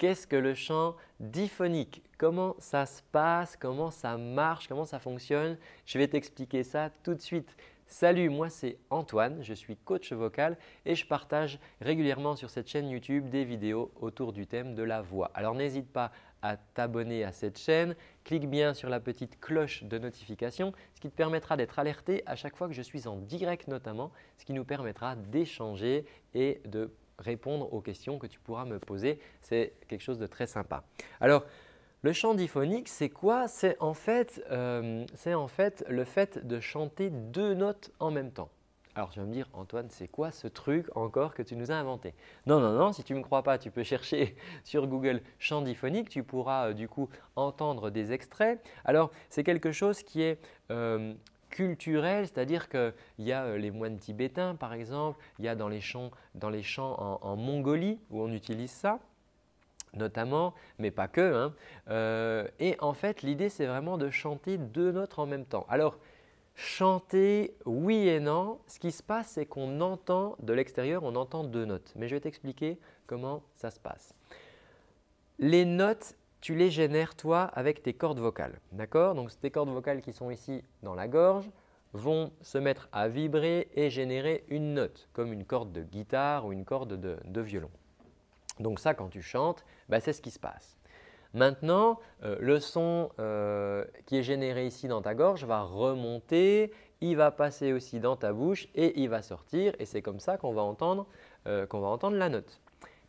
Qu'est-ce que le chant diphonique Comment ça se passe Comment ça marche Comment ça fonctionne Je vais t'expliquer ça tout de suite. Salut, moi c'est Antoine, je suis coach vocal et je partage régulièrement sur cette chaîne YouTube des vidéos autour du thème de la voix. Alors n'hésite pas à t'abonner à cette chaîne, clique bien sur la petite cloche de notification, ce qui te permettra d'être alerté à chaque fois que je suis en direct notamment, ce qui nous permettra d'échanger et de répondre aux questions que tu pourras me poser. C'est quelque chose de très sympa. Alors, le chant diphonique, c'est quoi C'est en, fait, euh, en fait le fait de chanter deux notes en même temps. Alors tu vas me dire, Antoine, c'est quoi ce truc encore que tu nous as inventé Non, non, non, si tu ne me crois pas, tu peux chercher sur Google chant diphonique, tu pourras euh, du coup entendre des extraits. Alors c'est quelque chose qui est euh, culturelle, c'est-à-dire qu'il y a euh, les moines tibétains par exemple, il y a dans les champs, en, Mongolie où on utilise ça notamment, mais pas que. Hein. Euh, et en fait, l'idée, c'est vraiment de chanter deux notes en même temps. Alors, chanter oui et non, ce qui se passe, c'est qu'on entend de l'extérieur, on entend deux notes. Mais je vais t'expliquer comment ça se passe. Les notes tu les génères toi avec tes cordes vocales. D'accord Donc tes cordes vocales qui sont ici dans la gorge vont se mettre à vibrer et générer une note, comme une corde de guitare ou une corde de, violon. Donc ça, quand tu chantes, bah, c'est ce qui se passe. Maintenant, euh, le son euh, qui est généré ici dans ta gorge va remonter, il va passer aussi dans ta bouche et il va sortir. Et c'est comme ça qu'on va entendre euh, la note.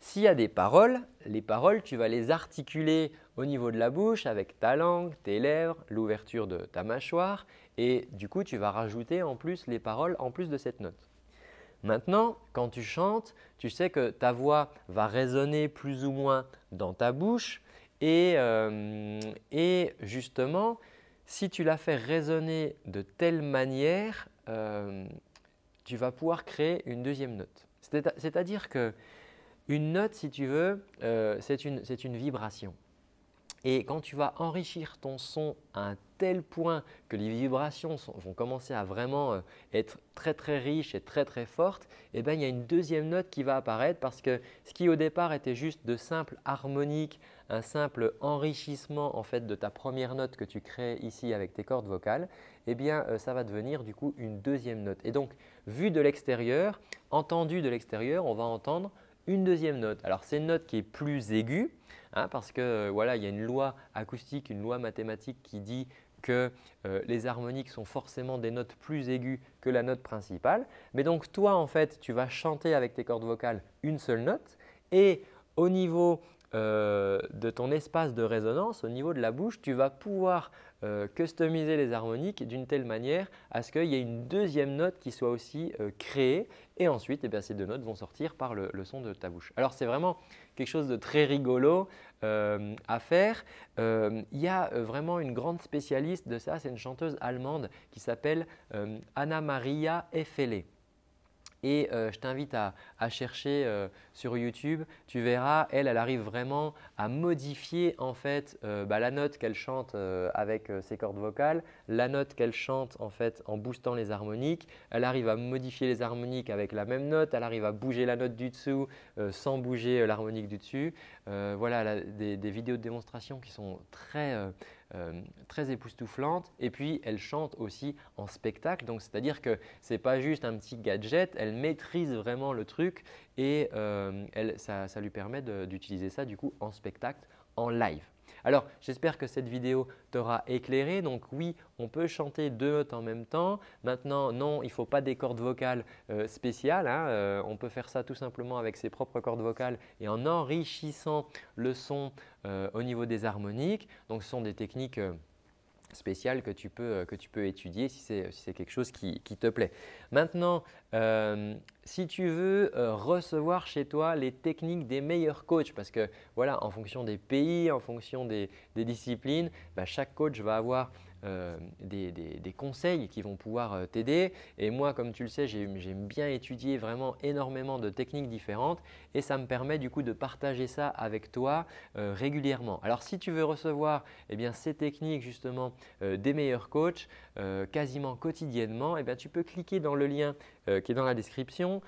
S'il y a des paroles, les paroles, tu vas les articuler au niveau de la bouche avec ta langue, tes lèvres, l'ouverture de ta mâchoire et du coup, tu vas rajouter en plus les paroles en plus de cette note. Maintenant, quand tu chantes, tu sais que ta voix va résonner plus ou moins dans ta bouche et, euh, justement, si tu la fais résonner de telle manière, euh, tu vas pouvoir créer une deuxième note. C'est-à-dire que une note, si tu veux, euh, c'est une, vibration. Et quand tu vas enrichir ton son à un tel point que les vibrations vont commencer à vraiment euh, être très très riches et très très fortes, eh ben, il y a une deuxième note qui va apparaître parce que ce qui au départ était juste de simple harmonique, un simple enrichissement en fait de ta première note que tu crées ici avec tes cordes vocales, eh bien, euh, ça va devenir du coup une deuxième note. Et donc, vu de l'extérieur, entendu de l'extérieur, on va entendre une deuxième note. Alors c'est une note qui est plus aiguë hein, parce que euh, voilà, il y a une loi acoustique, une loi mathématique qui dit que euh, les harmoniques sont forcément des notes plus aiguës que la note principale. Mais donc toi en fait, tu vas chanter avec tes cordes vocales une seule note et au niveau euh, de ton espace de résonance au niveau de la bouche, tu vas pouvoir euh, customiser les harmoniques d'une telle manière à ce qu'il y ait une deuxième note qui soit aussi euh, créée et ensuite eh ces deux notes vont sortir par le, son de ta bouche. Alors c'est vraiment quelque chose de très rigolo à faire. Il y a vraiment une grande spécialiste de ça, c'est une chanteuse allemande qui s'appelle Anna Maria Effele. Et euh, je t'invite à, chercher euh, sur YouTube, tu verras, elle, elle arrive vraiment à modifier euh, bah, la note qu'elle chante avec ses cordes vocales, la note qu'elle chante en fait en boostant les harmoniques. Elle arrive à modifier les harmoniques avec la même note, elle arrive à bouger la note du dessous sans bouger l'harmonique du dessus. voilà, des, vidéos de démonstration qui sont très euh, très époustouflante. Et puis, elle chante aussi en spectacle. Donc, c'est-à-dire que c'est pas juste un petit gadget, elle maîtrise vraiment le truc et euh, ça, lui permet d'utiliser ça du coup en spectacle, en live. Alors j'espère que cette vidéo t'aura éclairé. Donc oui, on peut chanter deux notes en même temps. Maintenant, non, il ne faut pas des cordes vocales euh, spéciales. Hein. Euh, on peut faire ça tout simplement avec ses propres cordes vocales et en enrichissant le son euh, au niveau des harmoniques. Donc ce sont des techniques spécial que tu peux, euh, que tu peux étudier si c'est si quelque chose qui, te plaît. Maintenant, euh, si tu veux euh, recevoir chez toi les techniques des meilleurs coachs, parce que voilà, en fonction des pays, en fonction des, disciplines, bah, chaque coach va avoir euh, des, conseils qui vont pouvoir euh, t'aider. Et moi, comme tu le sais, j'aime bien étudier vraiment énormément de techniques différentes et ça me permet du coup de partager ça avec toi euh, régulièrement. Alors si tu veux recevoir eh bien, ces techniques justement des meilleurs coachs quasiment quotidiennement, eh bien, tu peux cliquer dans le lien qui est dans la description.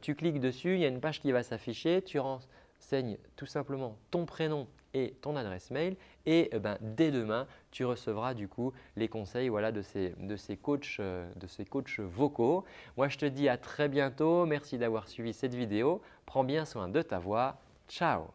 tu cliques dessus, il y a une page qui va s'afficher, tu renseignes tout simplement ton prénom et ton adresse mail. Et eh ben, dès demain, tu recevras du coup les conseils voilà, de, ces, de, ces coachs, euh, de ces coachs vocaux. Moi, je te dis à très bientôt. Merci d'avoir suivi cette vidéo. Prends bien soin de ta voix. Ciao